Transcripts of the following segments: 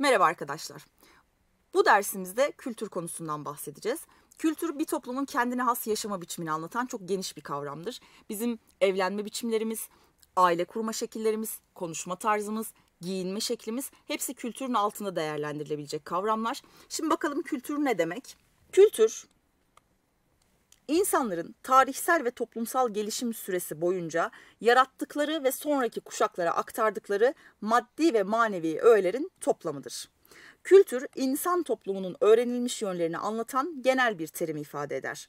Merhaba arkadaşlar. Bu dersimizde kültür konusundan bahsedeceğiz. Kültür bir toplumun kendine has yaşama biçimini anlatan çok geniş bir kavramdır. Bizim evlenme biçimlerimiz, aile kurma şekillerimiz, konuşma tarzımız, giyinme şeklimiz hepsi kültürün altında değerlendirilebilecek kavramlar. Şimdi bakalım kültür ne demek? Kültür İnsanların tarihsel ve toplumsal gelişim süresi boyunca yarattıkları ve sonraki kuşaklara aktardıkları maddi ve manevi öğelerin toplamıdır. Kültür, insan toplumunun öğrenilmiş yönlerini anlatan genel bir terim ifade eder.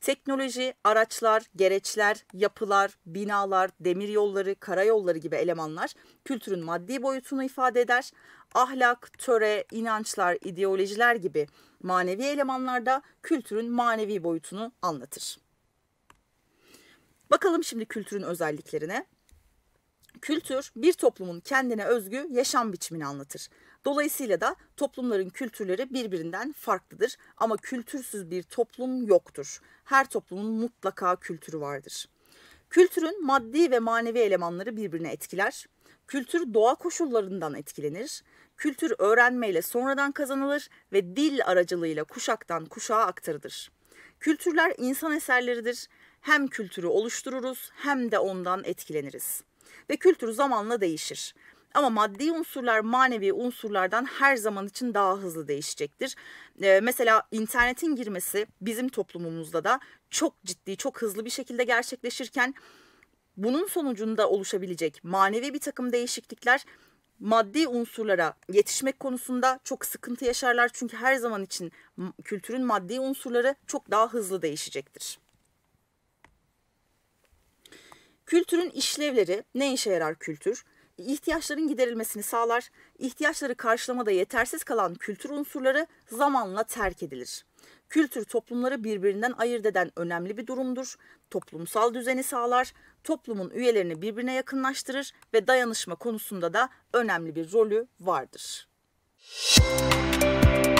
Teknoloji, araçlar, gereçler, yapılar, binalar, demir yolları, karayolları gibi elemanlar kültürün maddi boyutunu ifade eder. Ahlak, töre, inançlar, ideolojiler gibi manevi elemanlar da kültürün manevi boyutunu anlatır. Bakalım şimdi kültürün özelliklerine. Kültür bir toplumun kendine özgü yaşam biçimini anlatır. Dolayısıyla da toplumların kültürleri birbirinden farklıdır ama kültürsüz bir toplum yoktur. Her toplumun mutlaka kültürü vardır. Kültürün maddi ve manevi elemanları birbirine etkiler. Kültür doğa koşullarından etkilenir. Kültür öğrenmeyle sonradan kazanılır ve dil aracılığıyla kuşaktan kuşağa aktarılır. Kültürler insan eserleridir. Hem kültürü oluştururuz hem de ondan etkileniriz ve kültür zamanla değişir. Ama maddi unsurlar manevi unsurlardan her zaman için daha hızlı değişecektir. Ee, mesela internetin girmesi bizim toplumumuzda da çok ciddi, çok hızlı bir şekilde gerçekleşirken bunun sonucunda oluşabilecek manevi bir takım değişiklikler maddi unsurlara yetişmek konusunda çok sıkıntı yaşarlar. Çünkü her zaman için kültürün maddi unsurları çok daha hızlı değişecektir. Kültürün işlevleri ne işe yarar kültür? İhtiyaçların giderilmesini sağlar, İhtiyaçları karşılamada yetersiz kalan kültür unsurları zamanla terk edilir. Kültür toplumları birbirinden ayırt eden önemli bir durumdur. Toplumsal düzeni sağlar, toplumun üyelerini birbirine yakınlaştırır ve dayanışma konusunda da önemli bir rolü vardır. Müzik